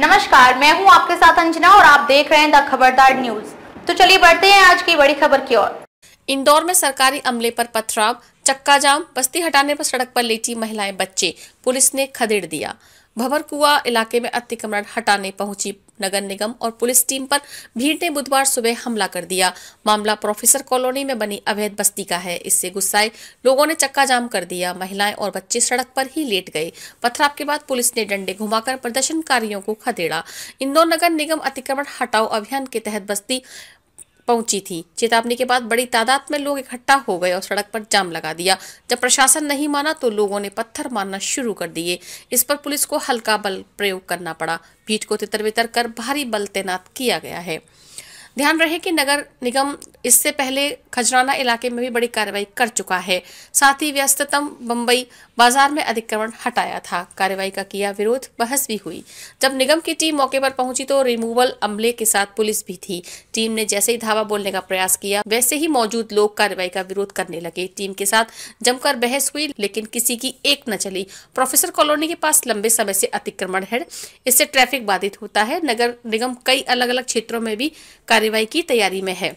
नमस्कार मैं हूं आपके साथ अंजना और आप देख रहे हैं द खबरदार न्यूज तो चलिए बढ़ते हैं आज की बड़ी खबर की ओर इंदौर में सरकारी अमले पर पथराव चक्का जाम बस्ती हटाने पर सड़क पर लेटी महिलाएं बच्चे पुलिस ने खदेड़ दिया भवरकुआ इलाके में अतिक्रमण हटाने पहुंची नगर निगम और पुलिस टीम पर भीड़ ने बुधवार सुबह हमला कर दिया मामला प्रोफेसर कॉलोनी में बनी अवैध बस्ती का है इससे गुस्साए लोगों ने चक्का जाम कर दिया महिलाएं और बच्चे सड़क पर ही लेट गए पथराव के बाद पुलिस ने डंडे घुमाकर प्रदर्शनकारियों को खदेड़ा इंदौर नगर निगम अतिक्रमण हटाओ अभियान के तहत बस्ती पहुंची थी चेतावनी के बाद बड़ी तादाद में लोग इकट्ठा हो गए और सड़क पर जाम लगा दिया जब प्रशासन नहीं माना तो लोगों ने पत्थर मारना शुरू कर दिए इस पर पुलिस को हल्का बल प्रयोग करना पड़ा भीड़ को तितर बितर कर भारी बल तैनात किया गया है ध्यान रहे कि नगर निगम इससे पहले खजराना इलाके में भी बड़ी कार्रवाई कर चुका है साथ ही व्यस्ततम बम्बई बाजार में अतिक्रमण हटाया था कार्रवाई का किया विरोध बहस भी हुई जब निगम की टीम मौके पर पहुंची तो रिमूवल अमले के साथ पुलिस भी थी टीम ने जैसे ही धावा बोलने का प्रयास किया वैसे ही मौजूद लोग कार्रवाई का विरोध करने लगे टीम के साथ जमकर बहस हुई लेकिन किसी की एक न चली प्रोफेसर कॉलोनी के पास लंबे समय से अतिक्रमण है इससे ट्रैफिक बाधित होता है नगर निगम कई अलग अलग क्षेत्रों में भी कार्रवाई की तैयारी में है